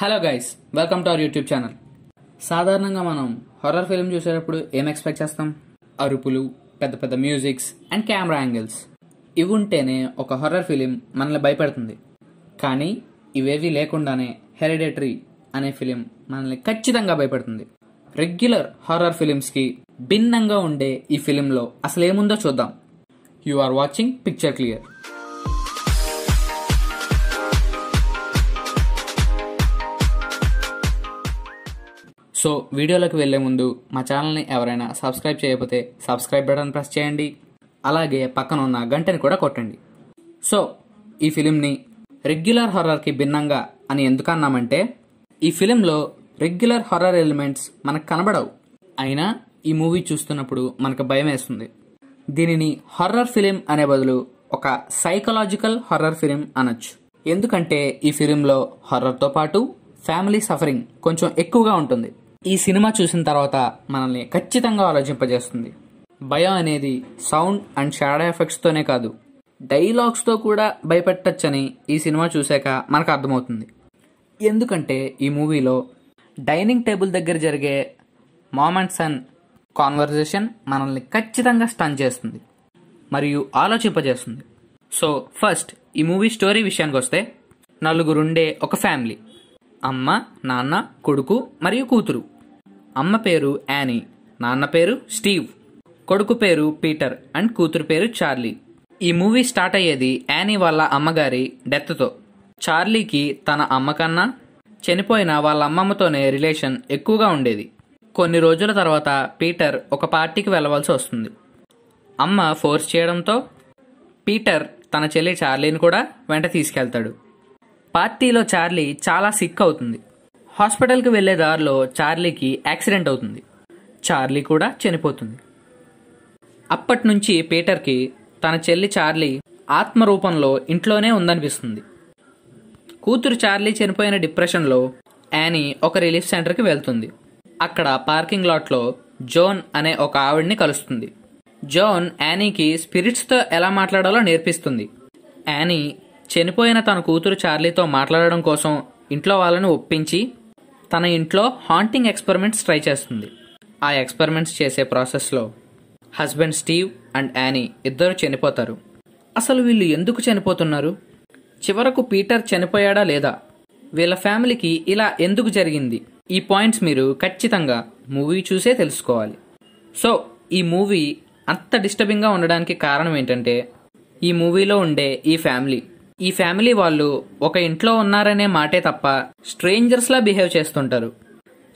hello guys welcome to our YouTube channel సాధారణంగా మనం horror film చూసేటప్పుడు ఏం ఎక్స్పెక్ట్ చేస్తాం అరుపులు పెద్ద పెద్ద మ్యూజిక్స్ అండ్ కెమెరా యాంగిల్స్ ఇవి ఉంటేనే ఒక హర్రర్ ఫిలిం మనల్ని భయపెడుతుంది కానీ ఇవేవి లేకుండానే హెరిడేటరీ అనే ఫిలిం మనల్ని ఖచ్చితంగా భయపెడుతుంది రెగ్యులర్ హర్రర్ ఫిలిమ్స్కి భిన్నంగా ఉండే ఈ ఫిలింలో అసలేముందో చూద్దాం you are watching picture clear so వీడియోలోకి వెళ్లే ముందు మా ఛానల్ని ఎవరైనా సబ్స్క్రైబ్ చేయకపోతే సబ్స్క్రైబ్ బటన్ ప్రెస్ చేయండి అలాగే పక్కన ఉన్న గంటని కూడా కొట్టండి సో ఈ ఫిలింని రెగ్యులర్ హర్రర్కి భిన్నంగా అని ఎందుకు అన్నామంటే ఈ ఫిలింలో రెగ్యులర్ హారర్ ఎలిమెంట్స్ మనకు కనబడవు అయినా ఈ మూవీ చూస్తున్నప్పుడు మనకు భయం వేస్తుంది దీనిని హర్రర్ ఫిలిం అనే బదులు ఒక సైకలాజికల్ హర్రర్ ఫిలిం అనొచ్చు ఎందుకంటే ఈ ఫిలింలో హర్రర్తో పాటు ఫ్యామిలీ సఫరింగ్ కొంచెం ఎక్కువగా ఉంటుంది ఈ సినిమా చూసిన తర్వాత మనల్ని ఖచ్చితంగా ఆలోచింపజేస్తుంది భయం అనేది సౌండ్ అండ్ షాడో ఎఫెక్ట్స్తోనే కాదు డైలాగ్స్తో కూడా భయపెట్టచ్చని ఈ సినిమా చూశాక మనకు అర్థమవుతుంది ఎందుకంటే ఈ మూవీలో డైనింగ్ టేబుల్ దగ్గర జరిగే మోమెంట్స్ అండ్ కాన్వర్జేషన్ మనల్ని ఖచ్చితంగా స్టన్ చేస్తుంది మరియు ఆలోచింపజేస్తుంది సో ఫస్ట్ ఈ మూవీ స్టోరీ విషయానికి వస్తే నలుగురుండే ఒక ఫ్యామిలీ అమ్మ నాన్న కొడుకు మరియు కూతురు అమ్మ పేరు యానీ నాన్న పేరు స్టీవ్ కొడుకు పేరు పీటర్ అండ్ కూతురు పేరు చార్లీ ఈ మూవీ స్టార్ట్ అయ్యేది యానీ వాళ్ళ అమ్మగారి డెత్తో చార్లీకి తన అమ్మ కన్నా చనిపోయిన వాళ్ళ అమ్మమ్మతోనే రిలేషన్ ఎక్కువగా ఉండేది కొన్ని రోజుల తర్వాత పీటర్ ఒక పార్టీకి వెళ్ళవలసి వస్తుంది అమ్మ ఫోర్స్ చేయడంతో పీటర్ తన చెల్లి చార్లీని కూడా వెంట తీసుకెళ్తాడు పార్టీలో చార్లీ చాలా సిక్ అవుతుంది హాస్పిటల్కి వెళ్లే దారిలో చార్లీకి యాక్సిడెంట్ అవుతుంది చార్లీ కూడా చనిపోతుంది అప్పటి నుంచి పీటర్కి తన చెల్లి చార్లీ ఆత్మరూపంలో ఇంట్లోనే ఉందనిపిస్తుంది కూతురు చార్లీ చనిపోయిన డిప్రెషన్లో యానీ ఒక రిలీఫ్ సెంటర్కి వెళ్తుంది అక్కడ పార్కింగ్ లాట్లో జోన్ అనే ఒక ఆవిడ్ని కలుస్తుంది జోన్ యానీకి స్పిరిట్స్తో ఎలా మాట్లాడాలో నేర్పిస్తుంది యానీ చనిపోయిన తన కూతురు చార్లీతో మాట్లాడడం కోసం ఇంట్లో వాళ్ళని ఒప్పించి తన ఇంట్లో హాంటింగ్ ఎక్స్పెరిమెంట్స్ ట్రై చేస్తుంది ఆ ఎక్స్పెరిమెంట్స్ చేసే ప్రాసెస్లో హస్బెండ్ స్టీవ్ అండ్ యానీ ఇద్దరు చనిపోతారు అసలు వీళ్ళు ఎందుకు చనిపోతున్నారు చివరకు పీటర్ చనిపోయాడా లేదా వీళ్ళ ఫ్యామిలీకి ఇలా ఎందుకు జరిగింది ఈ పాయింట్స్ మీరు ఖచ్చితంగా మూవీ చూసే తెలుసుకోవాలి సో ఈ మూవీ అంత డిస్టర్బింగ్గా ఉండడానికి కారణం ఏంటంటే ఈ మూవీలో ఉండే ఈ ఫ్యామిలీ ఈ ఫ్యామిలీ వాళ్ళు ఒక ఇంట్లో ఉన్నారనే మాటే తప్ప స్ట్రేంజర్స్లా బిహేవ్ చేస్తుంటారు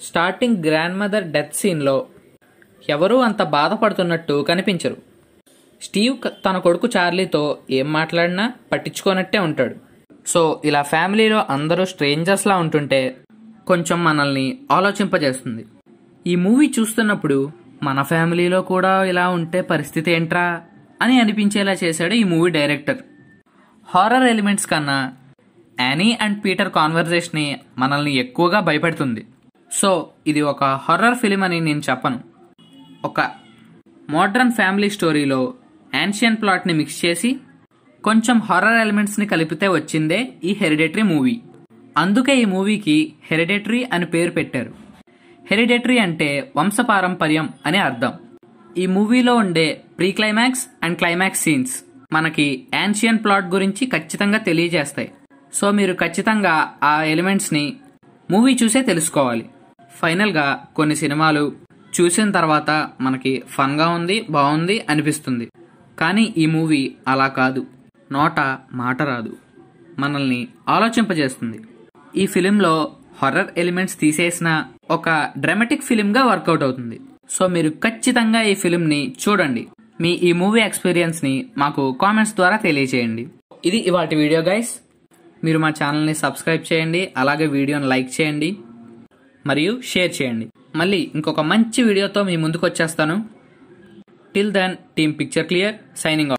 స్టార్టింగ్ గ్రాండ్ మదర్ డెత్ సీన్లో ఎవరూ అంత బాధపడుతున్నట్టు కనిపించరు స్టీవ్ తన కొడుకు చార్లీతో ఏం మాట్లాడినా పట్టించుకోనట్టే ఉంటాడు సో ఇలా ఫ్యామిలీలో అందరూ స్ట్రేంజర్స్లా ఉంటుంటే కొంచెం మనల్ని ఆలోచింపజేస్తుంది ఈ మూవీ చూస్తున్నప్పుడు మన ఫ్యామిలీలో కూడా ఇలా ఉంటే పరిస్థితి ఏంట్రా అని అనిపించేలా చేశాడు ఈ మూవీ డైరెక్టర్ హారర్ ఎలిమెంట్స్ కన్నా యానీ అండ్ పీటర్ కాన్వర్జేషన్ని మనల్ని ఎక్కువగా భయపెడుతుంది సో ఇది ఒక హర్రర్ ఫిలిం అని నేను చెప్పను ఒక మోడ్రన్ ఫ్యామిలీ స్టోరీలో యాన్షియన్ ప్లాట్ని మిక్స్ చేసి కొంచెం హర్రర్ ఎలిమెంట్స్ని కలిపితే వచ్చిందే ఈ హెరిడేటరీ మూవీ అందుకే ఈ మూవీకి హెరిడేటరీ అని పేరు పెట్టారు హెరిడేటరీ అంటే వంశపారంపర్యం అని అర్థం ఈ మూవీలో ఉండే pre climax and climax scenes మనకి యాన్షియన్ ప్లాట్ గురించి ఖచ్చితంగా తెలియజేస్తాయి సో మీరు ఖచ్చితంగా ఆ ఎలిమెంట్స్ని మూవీ చూసే తెలుసుకోవాలి ఫైనల్గా కొన్ని సినిమాలు చూసిన తర్వాత మనకి ఫన్గా ఉంది బాగుంది అనిపిస్తుంది కానీ ఈ మూవీ అలా కాదు నోట మాట రాదు మనల్ని ఆలోచింపజేస్తుంది ఈ ఫిలింలో హర్రర్ ఎలిమెంట్స్ తీసేసిన ఒక డ్రామాటిక్ ఫిలింగా వర్కౌట్ అవుతుంది సో మీరు ఖచ్చితంగా ఈ ఫిలింని చూడండి మీ ఈ మూవీ ఎక్స్పీరియన్స్ని మాకు కామెంట్స్ ద్వారా తెలియచేయండి ఇది ఇవాటి వీడియో గైస్ మీరు మా ఛానల్ని సబ్స్క్రైబ్ చేయండి అలాగే వీడియోని లైక్ చేయండి మరియు షేర్ చేయండి మళ్ళీ ఇంకొక మంచి వీడియోతో మీ ముందుకు వచ్చేస్తాను till then team picture clear signing